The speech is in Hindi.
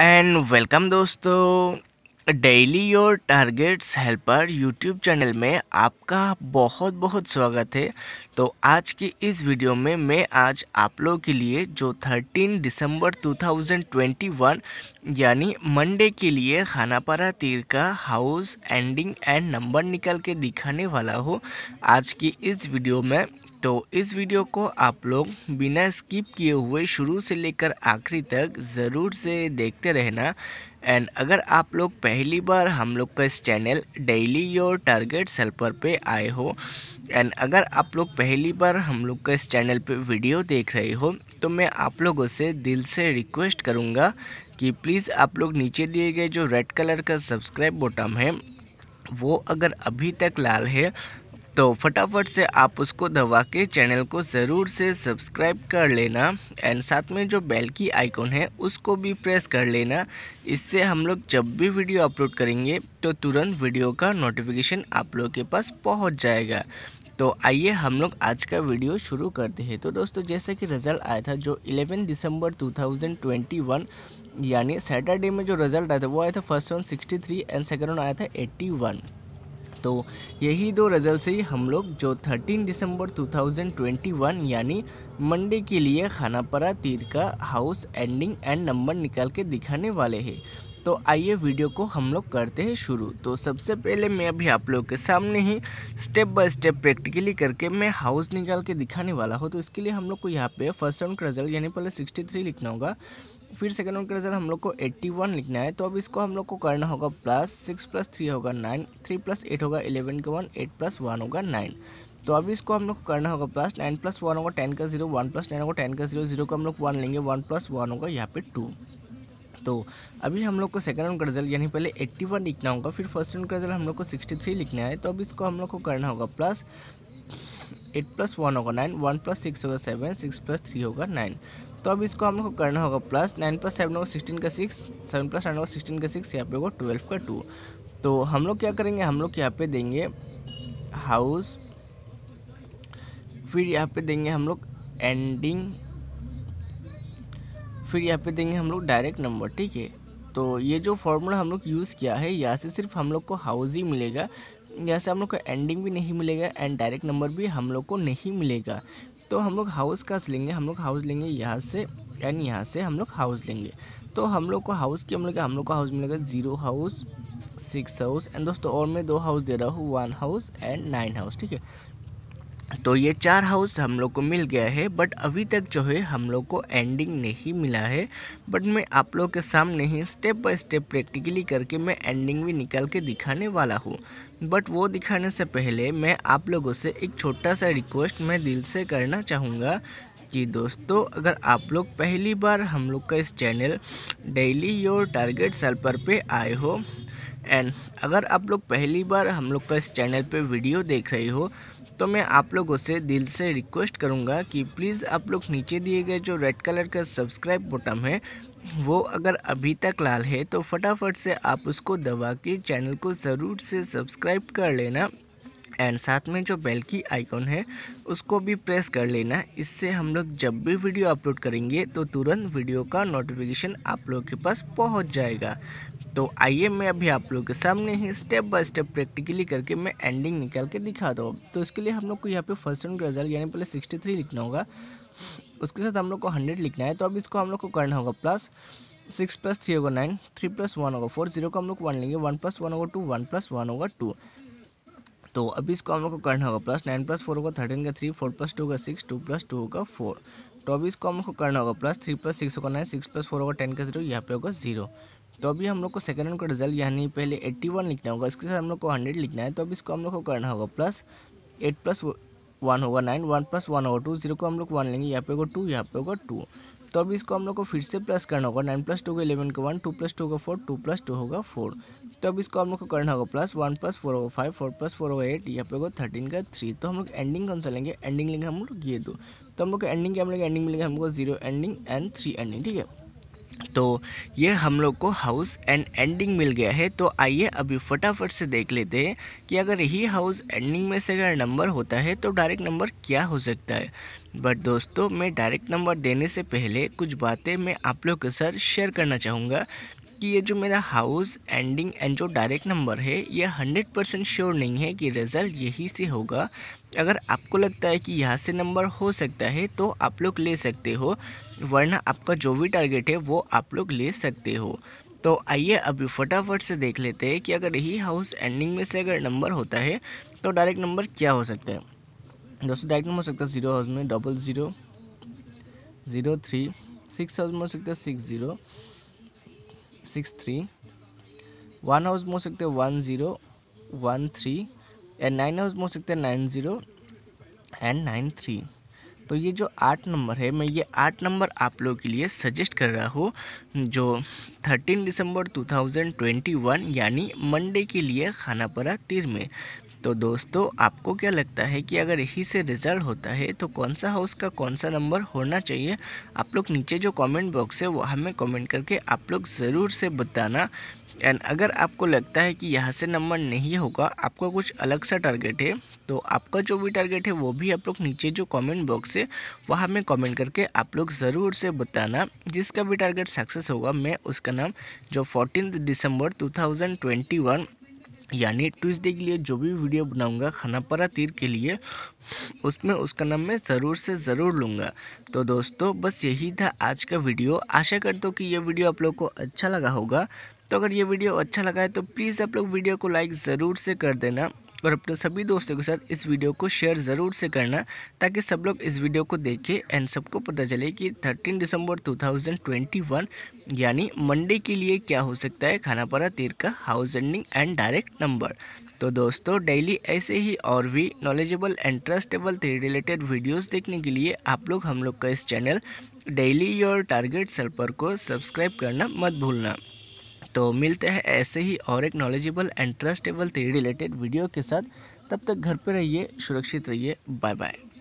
एंड वेलकम दोस्तों daily your targets helper YouTube channel में आपका बहुत बहुत स्वागत है तो आज की इस वीडियो में मैं आज आप लोगों के लिए जो 13 दिसंबर 2021 यानी मंडे के लिए खानापारा तीर का हाउस एंडिंग एंड नंबर निकल के दिखाने वाला हूँ आज की इस वीडियो में तो इस वीडियो को आप लोग बिना स्किप किए हुए शुरू से लेकर आखिरी तक ज़रूर से देखते रहना एंड अगर आप लोग पहली बार हम लोग का इस channel daily your target helper पे आए हो एंड अगर आप लोग पहली बार हम लोग का इस चैनल पे वीडियो देख रहे हो तो मैं आप लोगों से दिल से रिक्वेस्ट करूँगा कि प्लीज़ आप लोग नीचे दिए गए जो रेड कलर का सब्सक्राइब बटन है वो अगर अभी तक लाल है तो फटाफट से आप उसको दबा के चैनल को ज़रूर से सब्सक्राइब कर लेना एंड साथ में जो बेल की आइकॉन है उसको भी प्रेस कर लेना इससे हम लोग जब भी वीडियो अपलोड करेंगे तो तुरंत वीडियो का नोटिफिकेशन आप लोग के पास पहुंच जाएगा तो आइए हम लोग आज का वीडियो शुरू करते हैं तो दोस्तों जैसे कि रिज़ल्ट आया था जो इलेवन दिसंबर टू यानी सैटरडे में जो रिज़ल्ट आया था वो आया था first round sixty and second round आया था एट्टी तो यही दो रिजल्ट से ही हम लोग जो 13 दिसंबर 2021 यानी मंडे के लिए खानापरा तीर का हाउस एंडिंग एंड नंबर निकाल के दिखाने वाले हैं तो आइए वीडियो को हम लोग करते हैं शुरू तो सबसे पहले मैं अभी आप लोगों के सामने ही स्टेप बाय स्टेप प्रैक्टिकली करके मैं हाउस निकाल के दिखाने वाला हूँ तो इसके लिए हम लोग को यहाँ पे फर्स्ट राउंड का रिजल्ट यानी पहले 63 लिखना होगा फिर सेकेंड वन के रिजल्ट हम लोग को एट्टी वन लिखना है तो अब इसको हम लोग को करना होगा प्लस सिक्स प्लस थ्री होगा नाइन थ्री प्लस एट होगा इलेवन का वन एट प्लस वन होगा नाइन तो अभी इसको हम लोग को करना होगा प्लस नाइन प्लस वन होगा टेन का जीरो वन प्लस नाइन होगा टेन का जीरो जीरो को हम लोग वन लेंगे वन प्लस वन होगा यहाँ पे टू तो अभी हम लोग को सेकंड राउंड का रिजल्ट यानी पहले 81 लिखना होगा फिर फर्स्ट राउंड का रिजल्ट हम लोग को 63 लिखना है तो अब इसको हम लोग को करना होगा प्लस एट प्लस वन होगा नाइन वन प्लस सिक्स होगा सेवन सिक्स प्लस थ्री होगा नाइन तो अब इसको हम लोग को करना होगा प्लस नाइन प्लस सेवन होगा सिक्सटीन का सिक्स सेवन प्लस नाइन होगा सिक्सटीन का सिक्स यहाँ पे होगा ट्वेल्व का टू तो हम लोग क्या करेंगे हम लोग यहाँ पे देंगे हाउस फिर यहाँ पे देंगे हम लोग एंडिंग फिर यहाँ पे देंगे हम लोग डायरेक्ट नंबर ठीक है तो ये जो फॉर्मूला हम लोग यूज़ किया है यहाँ से सिर्फ हम लोग को हाउस ही मिलेगा यहाँ से हम लोग को एंडिंग भी नहीं मिलेगा एंड डायरेक्ट नंबर भी हम लोग को नहीं मिलेगा तो हम लोग हाउस का लेंगे हम लोग हाउस लेंगे यहाँ से एंड यहाँ से हम लोग हाउस लेंगे तो हम लोग को हाउस की हम लोग हम लोग का हाउस मिलेगा zero house six house and दोस्तों और मैं दो हाउस दे रहा हूँ one house and nine house ठीक है तो ये चार हाउस हम लोग को मिल गया है बट अभी तक जो है हम लोग को एंडिंग नहीं मिला है बट मैं आप लोग के सामने ही स्टेप बाय स्टेप प्रैक्टिकली करके मैं एंडिंग भी निकाल के दिखाने वाला हूँ बट वो दिखाने से पहले मैं आप लोगों से एक छोटा सा रिक्वेस्ट मैं दिल से करना चाहूँगा कि दोस्तों अगर आप लोग पहली बार हम लोग का इस channel daily your target helper पे आए हो एंड अगर आप लोग पहली बार हम लोग का इस चैनल पर वीडियो देख रहे हो तो मैं आप लोगों से दिल से रिक्वेस्ट करूँगा कि प्लीज़ आप लोग नीचे दिए गए जो रेड कलर का सब्सक्राइब बटन है वो अगर अभी तक लाल है तो फटाफट से आप उसको दबा के चैनल को ज़रूर से सब्सक्राइब कर लेना एंड साथ में जो बेल की आइकॉन है उसको भी प्रेस कर लेना इससे हम लोग जब भी वीडियो अपलोड करेंगे तो तुरंत वीडियो का नोटिफिकेशन आप लोगों के पास पहुंच जाएगा तो आइए मैं अभी आप लोग के सामने ही स्टेप बाय स्टेप प्रैक्टिकली करके मैं एंडिंग निकाल के दिखा दो तो इसके लिए हम लोग को यहाँ पे फर्स्ट राउंड का रिजल्ट यानी पहले सिक्सटी थ्री लिखना होगा उसके साथ हम लोग को हंड्रेड लिखना है तो अब इसको हम लोग को करना होगा प्लस सिक्स प्लस थ्री होगा नाइन थ्री प्लस वन होगा फोर जीरो को हम लोग वन लेंगे वन प्लस वन होगा टू वन प्लस वन होगा टू तो अभी इसको हम लोग को करना होगा प्लस नाइन प्लस फोर होगा थर्टीन का थ्री फोर प्लस टू का सिक्स टू प्लस टू होगा फोर तो अभी इसको हम लोग को करना होगा प्लस थ्री प्लस सिक्स होगा नाइन सिक्स प्लस फोर होगा टेन का जीरो यहाँ पे होगा जीरो तो अभी हम लोग को सेकेंड राउंड का रिजल्ट यानी पहले 81 लिखना होगा इसके साथ हम लोग को 100 लिखना है तो अब इसको हम लोग को करना होगा प्लस एट प्लस वन होगा नाइन वन प्लस वन होगा टू जीरो को हम लोग वन लेंगे यहाँ पे होगा टू यहाँ पे होगा टू तो अब इसको हम लोग को फिर से प्लस करना होगा नाइन प्लस टू का इलेवन का वन टू प्लस टू का फोर टू प्लस टू होगा फोर तो अब इसको हम लोग को करना होगा प्लस वन प्लस फोर होगा फाइव फोर प्लस फोर होगा एट यहाँ पे होगा थर्टीन का थ्री तो हम लोग एंडिंग कौन सा लेंगे एंडिंग लेंगे हम लोग ये दो तो हम लोग एंडिंग क्या हम लेंगे एंडिंग मिलेंगे हमको zero ending and three ending ठीक है तो ये हम लोग को हाउस एंड एंडिंग मिल गया है तो आइए अभी फटाफट से देख लेते हैं कि अगर ही हाउस एंडिंग में से अगर नंबर होता है तो डायरेक्ट नंबर क्या हो सकता है बट दोस्तों मैं डायरेक्ट नंबर देने से पहले कुछ बातें मैं आप लोग के साथ शेयर करना चाहूँगा कि ये जो मेरा हाउस एंडिंग एंड जो डायरेक्ट नंबर है ये हंड्रेड परसेंट श्योर नहीं है कि रिज़ल्ट यही से होगा अगर आपको लगता है कि यहाँ से नंबर हो सकता है तो आप लोग ले सकते हो वरना आपका जो भी टारगेट है वो आप लोग ले सकते हो तो आइए अभी फटाफट से देख लेते हैं कि अगर यही हाउस एंडिंग में से अगर नंबर होता है तो डायरेक्ट नंबर क्या हो सकता है दोस्तों डायरेक्ट नंबर हो सकता है जीरो हाउस में double zero zero three six house में हो सकता है six zero six three one house में हो सकते हैं one zero one three and nine house में हो सकते हैं nine zero and nine three तो ये जो आठ नंबर है मैं ये आठ नंबर आप लोगों के लिए सजेस्ट कर रहा हूँ जो थर्टीन दिसंबर 2021 यानी मंडे के लिए खानापरा तीर में तो दोस्तों आपको क्या लगता है कि अगर यही से रिज़ल्ट होता है तो कौन सा हाउस का कौन सा नंबर होना चाहिए आप लोग नीचे जो कमेंट बॉक्स है वहाँ में कमेंट करके आप लोग ज़रूर से बताना एंड अगर आपको लगता है कि यहाँ से नंबर नहीं होगा आपका कुछ अलग सा टारगेट है तो आपका जो भी टारगेट है वो भी आप लोग नीचे जो कमेंट बॉक्स है वहाँ में कमेंट करके आप लोग ज़रूर से बताना जिसका भी टारगेट सक्सेस होगा मैं उसका नाम जो फोर्टीन दिसंबर वन यानी ट्यूजडे के लिए जो भी वीडियो बनाऊंगा खानापारा तीर के लिए उसमें उसका नाम मैं ज़रूर से ज़रूर लूँगा तो दोस्तों बस यही था आज का वीडियो आशा करता हूँ कि यह वीडियो आप लोग को अच्छा लगा होगा तो अगर ये वीडियो अच्छा लगा है तो प्लीज़ आप लोग वीडियो को लाइक ज़रूर से कर देना और अपने सभी दोस्तों के साथ इस वीडियो को शेयर ज़रूर से करना ताकि सब लोग इस वीडियो को देखें एंड सबको पता चले कि 13 दिसंबर 2021 यानी मंडे के लिए क्या हो सकता है खानापारा तीर का house ending and direct number तो दोस्तों डेली ऐसे ही और भी knowledgeable and trustable three related videos देखने के लिए आप लोग हम लोग का इस चैनल डेली योर टारगेट सल्पर को सब्सक्राइब करना मत भूलना तो मिलते हैं ऐसे ही और एक knowledgeable and trustable related video के साथ तब तक घर पर रहिए सुरक्षित रहिए बाय बाय